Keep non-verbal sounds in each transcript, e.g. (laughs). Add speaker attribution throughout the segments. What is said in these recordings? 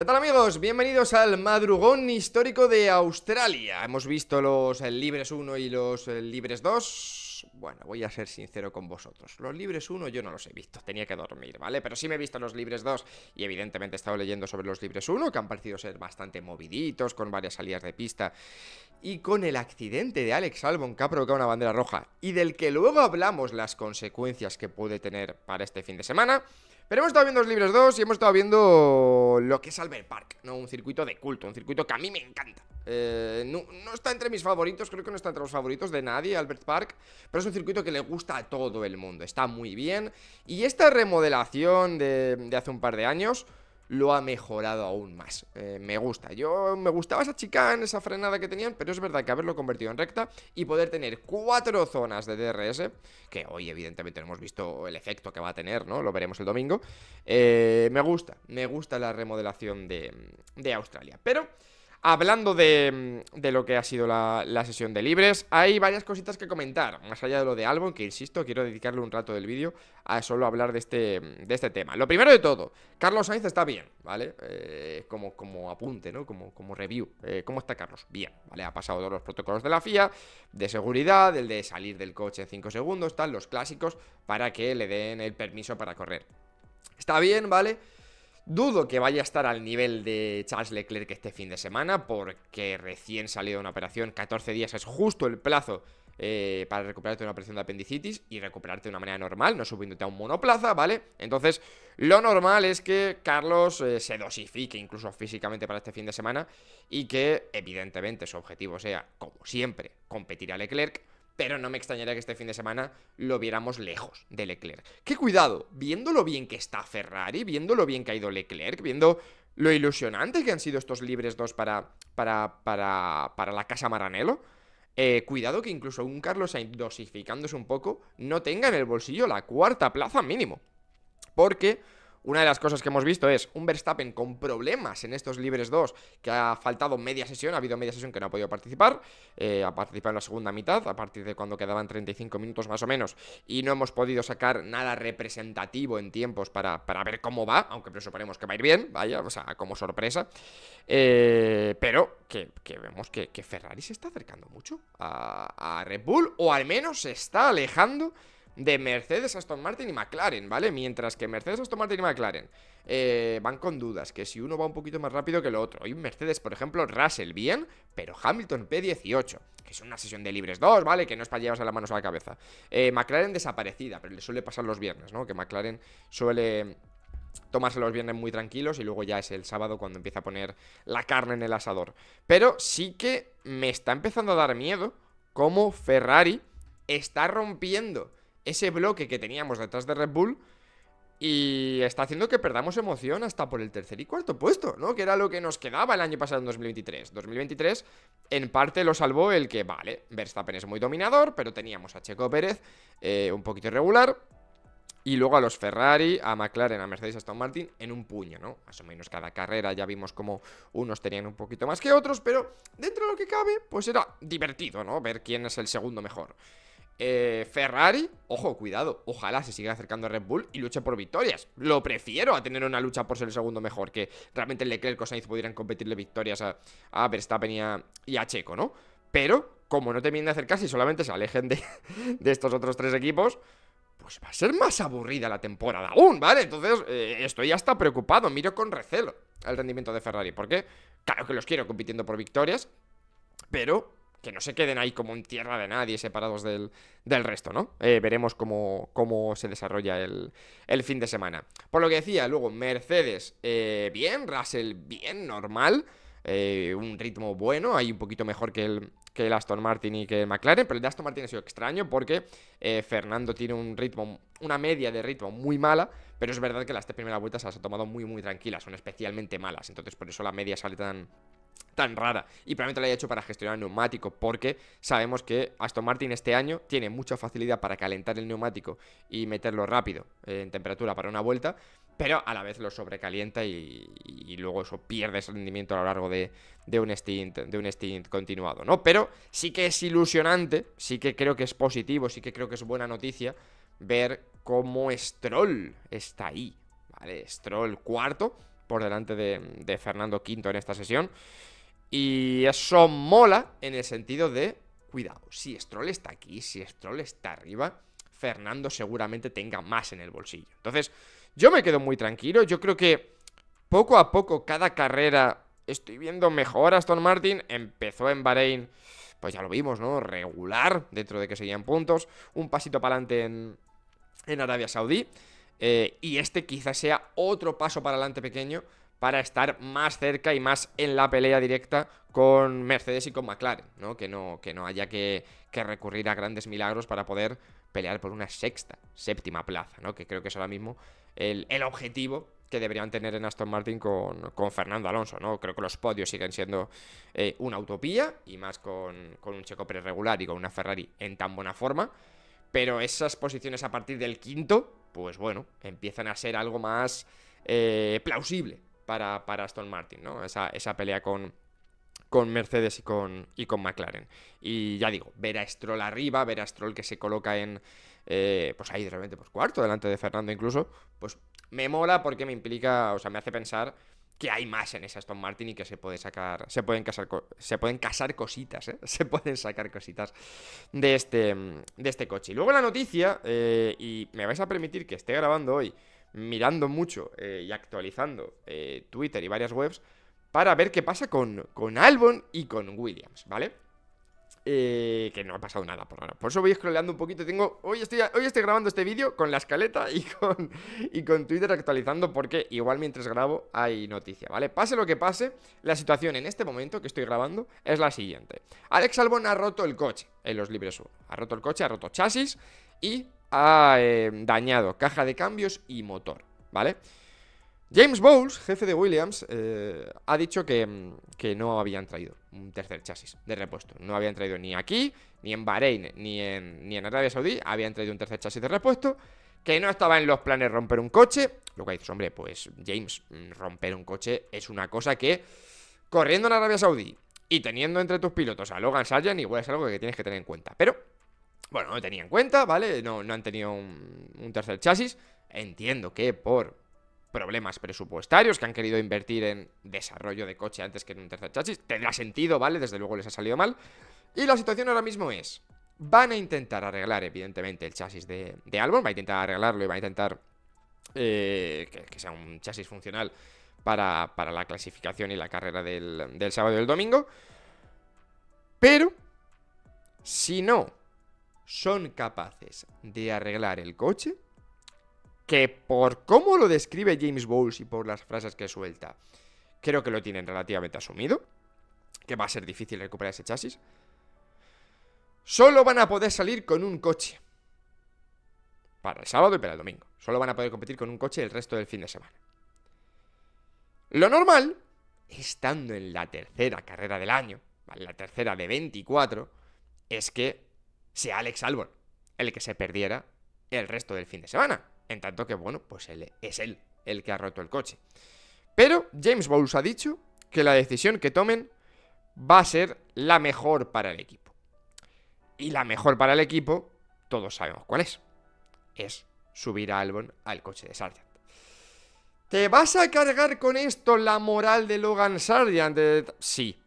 Speaker 1: ¿Qué tal amigos? Bienvenidos al madrugón histórico de Australia. Hemos visto los eh, libres 1 y los eh, libres 2. Bueno, voy a ser sincero con vosotros. Los libres 1 yo no los he visto, tenía que dormir, ¿vale? Pero sí me he visto los libres 2 y evidentemente he estado leyendo sobre los libres 1, que han parecido ser bastante moviditos, con varias salidas de pista, y con el accidente de Alex Albon que ha provocado una bandera roja, y del que luego hablamos las consecuencias que puede tener para este fin de semana. Pero hemos estado viendo los libros 2 y hemos estado viendo lo que es Albert Park, ¿no? Un circuito de culto, un circuito que a mí me encanta. Eh, no, está entre mis favoritos, creo que no está entre los favoritos de nadie, Albert Park, pero es un circuito que le gusta a todo el mundo, está muy bien. Y esta remodelación de hace un par de años lo ha mejorado aún más. Eh, me gusta. Yo me gustaba esa en esa frenada que tenían, pero es verdad que haberlo convertido en recta y poder tener cuatro zonas de DRS, que hoy evidentemente hemos visto el efecto que va a tener, ¿no? Lo veremos el domingo. Eh, me gusta, me gusta la remodelación de, de Australia. Pero... Hablando mm, de, lo que ha sido la, sesión de libres, hay varias cositas que comentar, más allá de lo de Albon, que insisto, quiero dedicarle un rato del vídeo a solo hablar de este, mm, de este tema. Lo primero de todo, Carlos Sainz está bien, ¿vale? Eh, como, como apunte, ¿no? Como, como review. Eh, ¿Cómo está Carlos? Bien, ¿vale? Ha pasado todos los protocolos de la FIA, de seguridad, el de salir del coche en 5 segundos, tal, los clásicos, para que le den el permiso para correr. Está bien, ¿vale? Dudo que vaya a estar al nivel de Charles Leclerc este fin de semana porque recién salido de una operación, 14 días es justo el plazo eh, para recuperarte de una operación de apendicitis y recuperarte de una manera normal, no subiéndote a un monoplaza, ¿vale? Entonces, lo normal es que Carlos eh, se dosifique incluso físicamente para este fin de semana y que, evidentemente, su objetivo sea, como siempre, competir a Leclerc pero no me extrañaría que este fin de semana lo viéramos lejos de Leclerc. ¡Qué cuidado, viendo lo bien que está Ferrari, viendo lo bien que ha ido Leclerc, viendo lo ilusionante que han sido estos libres dos para, para, para, para la casa Maranello, eh, cuidado que incluso un Carlos Sainz dosificándose un poco no tenga en el bolsillo la cuarta plaza mínimo. Porque una de las cosas que hemos visto es un Verstappen con problemas en estos libres 2, que ha faltado media sesión, ha habido media sesión que no ha podido participar, eh, ha participado en la segunda mitad, a partir de cuando quedaban 35 minutos más o menos, y no hemos podido sacar nada representativo en tiempos para, para ver cómo va, aunque presuponemos que va a ir bien, vaya, o sea, como sorpresa. Eh, pero que, vemos que, Ferrari se está acercando mucho a Red Bull, o al menos se está alejando de Mercedes, Aston Martin y McLaren, ¿vale? Mientras que Mercedes, Aston Martin y McLaren eh, van con dudas, que si uno va un poquito más rápido que el otro. un Mercedes, por ejemplo, Russell bien, pero Hamilton P18, que es una sesión de libres 2, ¿vale? Que no es para llevarse las manos a la cabeza. Eh, McLaren desaparecida, pero le suele pasar los viernes, ¿no? Que McLaren suele tomarse los viernes muy tranquilos y luego ya es el sábado cuando empieza a poner la carne en el asador. Pero sí que me está empezando a dar miedo cómo Ferrari está rompiendo ese bloque que teníamos detrás de Red Bull y está haciendo que perdamos emoción hasta por el tercer y cuarto puesto, ¿no? Que era lo que nos quedaba el año pasado en 2023. 2023 en parte lo salvó el que, vale, Verstappen es muy dominador, pero teníamos a Checo Pérez eh, un poquito irregular. Y luego a los Ferrari, a McLaren, a Mercedes, a Aston Martin en un puño, ¿no? Más o menos cada carrera ya vimos como unos tenían un poquito más que otros, pero dentro de lo que cabe, pues era divertido, ¿no? Ver quién es el segundo mejor. Eh, Ferrari, ojo, cuidado, ojalá se siga acercando a Red Bull y luche por victorias. Lo prefiero a tener una lucha por ser el segundo mejor, que realmente Leclerc o Sainz pudieran competirle victorias a, Verstappen y a, Checo, ¿no? Pero, como no terminen de acercarse y solamente se alejen (laughs) de, estos otros tres equipos, pues va a ser más aburrida la temporada aún, ¿vale? Entonces eh, estoy hasta preocupado, miro con recelo el rendimiento de Ferrari, porque claro que los quiero compitiendo por victorias, pero que no se queden ahí como en tierra de nadie, separados del, resto, ¿no? Eh, veremos cómo, cómo, se desarrolla el, fin de semana. Por lo que decía, luego Mercedes, eh, bien, Russell, bien, normal, eh, un ritmo bueno, ahí un poquito mejor que el, que el Aston Martin y que el McLaren, pero el de Aston Martin ha sido extraño porque Fernando tiene un ritmo, una media de ritmo muy mala, pero es verdad que las tres primeras vueltas las ha tomado muy, muy tranquilas, son especialmente malas, entonces por eso la media sale tan tan rara y probablemente lo haya hecho para gestionar el neumático porque sabemos que Aston Martin este año tiene mucha facilidad para calentar el neumático y meterlo rápido eh, en temperatura para una vuelta, pero a la vez lo sobrecalienta y, luego eso pierde ese rendimiento a lo largo de, un stint, de un stint continuado, ¿no? Pero sí que es ilusionante, sí que creo que es positivo, sí que creo que es buena noticia ver cómo Stroll está ahí, ¿vale? Stroll cuarto por delante de, de Fernando Quinto en esta sesión. Y eso mola en el sentido de, cuidado, si Stroll está aquí, si Stroll está arriba, Fernando seguramente tenga más en el bolsillo. Entonces, yo me quedo muy tranquilo, yo creo que poco a poco cada carrera estoy viendo mejor a Aston Martin, empezó en Bahrein, pues ya lo vimos, ¿no? Regular, dentro de que seguían puntos, un pasito para adelante en, Arabia Saudí, eh, y este quizás sea otro paso para adelante pequeño para estar más cerca y más en la pelea directa con Mercedes y con McLaren, ¿no? Que no, que no haya que, que recurrir a grandes milagros para poder pelear por una sexta, séptima plaza, ¿no? Que creo que es ahora mismo el, objetivo que deberían tener en Aston Martin con, Fernando Alonso, ¿no? Creo que los podios siguen siendo eh, una utopía, y más con, un Checo pre regular y con una Ferrari en tan buena forma, pero esas posiciones a partir del quinto, pues bueno, empiezan a ser algo más eh, plausible para, para Aston Martin, ¿no? Esa, esa pelea con, con Mercedes y con, y con McLaren. Y ya digo, ver a Stroll arriba, ver a Stroll que se coloca en, eh, pues ahí de repente, pues cuarto, delante de Fernando incluso, pues me mola porque me implica, o sea, me hace pensar que hay más en esa Aston Martin y que se puede sacar, se pueden casar, se pueden casar cositas, ¿eh? (laughs) se pueden sacar cositas de este, de este coche. Y luego la noticia, eh, y me vais a permitir que esté grabando hoy mirando mucho eh, y actualizando eh, Twitter y varias webs para ver qué pasa con, con Albon y con Williams, ¿vale? Eh, que no ha pasado nada por ahora. Por eso voy scrollando un poquito. Tengo. Hoy estoy, hoy estoy grabando este vídeo con la escaleta y con, (laughs) y con Twitter actualizando. Porque igual mientras grabo hay noticia, ¿vale? Pase lo que pase, la situación en este momento que estoy grabando es la siguiente. Alex Albon ha roto el coche en los libres 1. Ha roto el coche, ha roto chasis y ha em, dañado caja de cambios y motor, ¿vale? James Bowles, jefe de Williams, eh, ha dicho em, que, no habían traído un tercer chasis de repuesto. No habían traído ni aquí, ni en Bahrein, ni en, Arabia Saudí, habían traído un tercer chasis de repuesto, que no estaba en los planes romper un coche. Lo que dices, hombre, pues James, mm, romper un coche es una cosa que, corriendo en Arabia Saudí y teniendo entre tus pilotos a Logan Sargent, igual es algo que tienes que tener en cuenta. Pero bueno, no lo tenía en cuenta, ¿vale? No, han tenido un, tercer chasis. Entiendo que por problemas presupuestarios que han querido invertir en desarrollo de coche antes que en un tercer chasis. Tendrá sentido, ¿vale? Desde luego les ha salido mal. Y la situación ahora mismo es, van a intentar arreglar, evidentemente, el chasis de, Albon, va a intentar arreglarlo y va a intentar eh, que, sea un chasis funcional para, la clasificación y la carrera del, del sábado y el domingo. Pero, si no son capaces de arreglar el coche, que por cómo lo describe James Bowles y por las frases que suelta, creo que lo tienen relativamente asumido, que va a ser difícil recuperar ese chasis, solo van a poder salir con un coche. Para el sábado y para el domingo. Solo van a poder competir con un coche el resto del fin de semana. Lo normal, estando en la tercera carrera del año, la tercera de 24, es que sea Alex Albon el que se perdiera el resto del fin de semana. En tanto que, bueno, pues él, es él el que ha roto el coche. Pero James Bowles ha dicho que la decisión que tomen va a ser la mejor para el equipo. Y la mejor para el equipo, todos sabemos cuál es. Es subir a Albon al coche de Sargent. ¿Te vas a cargar con esto la moral de Logan Sargent? Sí,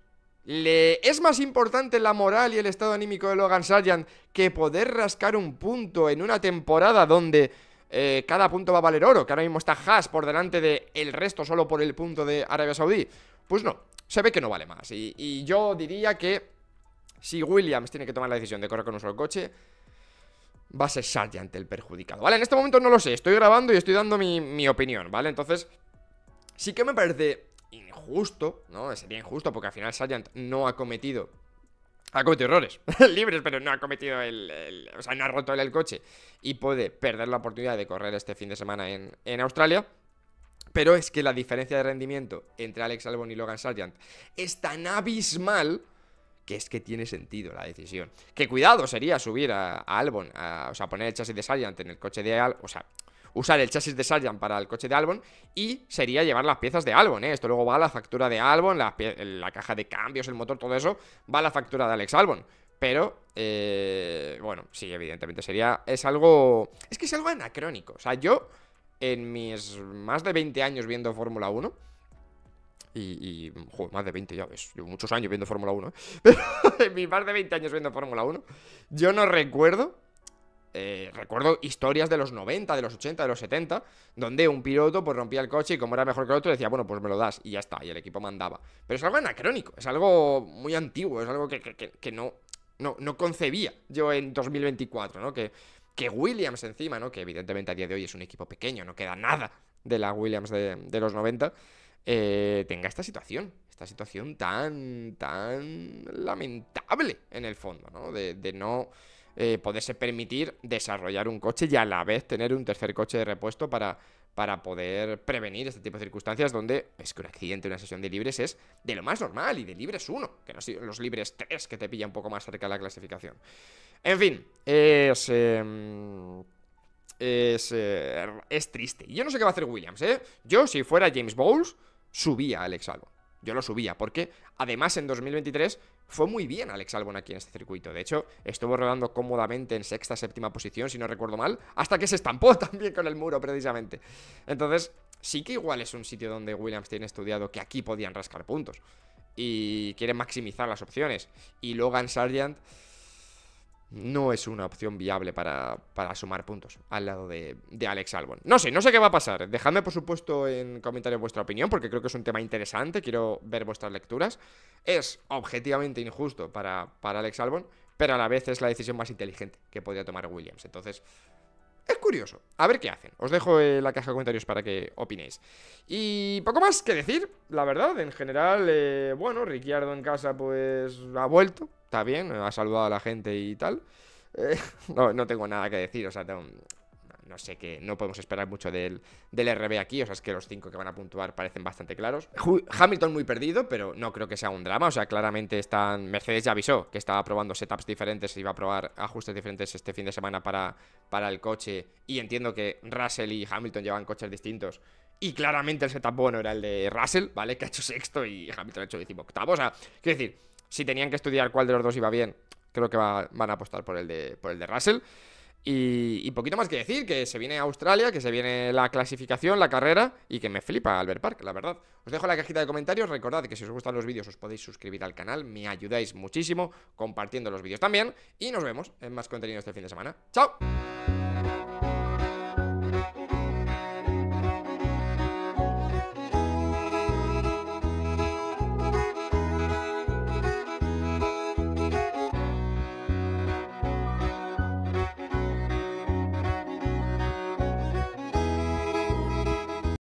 Speaker 1: ¿Le es más importante la moral y el estado anímico de Logan Sargent que poder rascar un punto en una temporada donde eh, cada punto va a valer oro? Que ahora mismo está Haas por delante de el resto solo por el punto de Arabia Saudí. Pues no, se ve que no vale más. Y, yo diría que si Williams tiene que tomar la decisión de correr con un solo coche, va a ser Sargent el perjudicado. Vale, en este momento no lo sé, estoy grabando y estoy dando mi, mi opinión, ¿vale? Entonces, sí que me parece justo ¿no? Sería injusto porque al final Sargent no ha cometido ha cometido errores (laughs) libres, pero no ha cometido el, O sea, no ha roto el, coche y puede perder la oportunidad de correr este fin de semana en, Australia. Pero es que la diferencia de rendimiento entre Alex Albon y Logan Sargent es tan abismal que es que tiene sentido la decisión. Que cuidado sería subir a, Albon, a, o sea, poner el chasis de Sargent en el coche de Al, o sea, usar el chasis de Sargent para el coche de Albon y sería llevar las piezas de Albon, ¿eh? Esto luego va a la factura de Albon, la, caja de cambios, el motor, todo eso, va a la factura de Alex Albon. Pero, eh, bueno, sí, evidentemente sería. Es algo. Es que es algo anacrónico. O sea, yo, en mis más de 20 años viendo Fórmula 1, y, más de 20 ya ves, llevo muchos años viendo Fórmula 1, ¿eh? (laughs) pero en mis más de 20 años viendo Fórmula 1, yo no recuerdo recuerdo historias de los 90, de los 80, de los 70, donde un piloto pues rompía el coche y como era mejor que el otro decía, bueno, pues me lo das y ya está, y el equipo mandaba. Pero es algo anacrónico, es algo muy antiguo, es algo que, no, no, no concebía yo en 2024, ¿no? Que, que Williams encima, ¿no? Que evidentemente a día de hoy es un equipo pequeño, no queda nada de la Williams de, los 90, eh, tenga esta situación, esta situación tan, tan lamentable en el fondo, ¿no? de no eh, poderse permitir desarrollar un coche y a la vez tener un tercer coche de repuesto para, para poder prevenir este tipo de circunstancias donde es pues, que un accidente, una sesión de libres es de lo más normal y de libres uno, que no los libres tres que te pilla un poco más cerca de la clasificación. En fin, es... Em, eh, es, triste. Y yo no sé qué va a hacer Williams, ¿eh? Yo, si fuera James Bowles, subía al Alex yo lo subía, porque además en 2023 fue muy bien Alex Albon aquí en este circuito. De hecho, estuvo rodando cómodamente en sexta, séptima posición, si no recuerdo mal, hasta que se estampó (laughs) también con el muro, precisamente. Entonces, sí que igual es un sitio donde Williams tiene estudiado que aquí podían rascar puntos. Y quiere maximizar las opciones. Y Logan Sargent no es una opción viable para, para sumar puntos al lado de, de, Alex Albon. No sé, no sé qué va a pasar. Dejadme, por supuesto, en comentarios vuestra opinión, porque creo que es un tema interesante. Quiero ver vuestras lecturas. Es objetivamente injusto para, para Alex Albon, pero a la vez es la decisión más inteligente que podría tomar Williams. Entonces, es curioso. A ver qué hacen. Os dejo en eh, la caja de comentarios para que opinéis. Y poco más que decir, la verdad. En general, eh, bueno, Ricciardo en casa pues ha vuelto. Está bien, ha saludado a la gente y tal. Eh, (laughs) no, no tengo nada que decir, o sea, tengo, no sé que no podemos esperar mucho del, del RB aquí, o sea, es que los cinco que van a puntuar parecen bastante claros. Hamilton muy perdido, pero no creo que sea un drama, o sea, claramente están, Mercedes ya avisó que estaba probando setups diferentes, iba a probar ajustes diferentes este fin de semana para, para el coche, y entiendo que Russell y Hamilton llevan coches distintos, y claramente el setup bueno era el de Russell, ¿vale? Que ha hecho sexto y Hamilton ha hecho decimoctavo. O sea, quiero decir, si tenían que estudiar cuál de los dos iba bien, creo que van a apostar por el de, por el de Russell. Y, poquito más que decir, que se viene Australia, que se viene la clasificación, la carrera y que me flipa Albert Park, la verdad. Os dejo la cajita de comentarios, recordad que si os gustan los vídeos os podéis suscribir al canal, me ayudáis muchísimo compartiendo los vídeos también y nos vemos en más contenido este fin de semana. ¡Chao!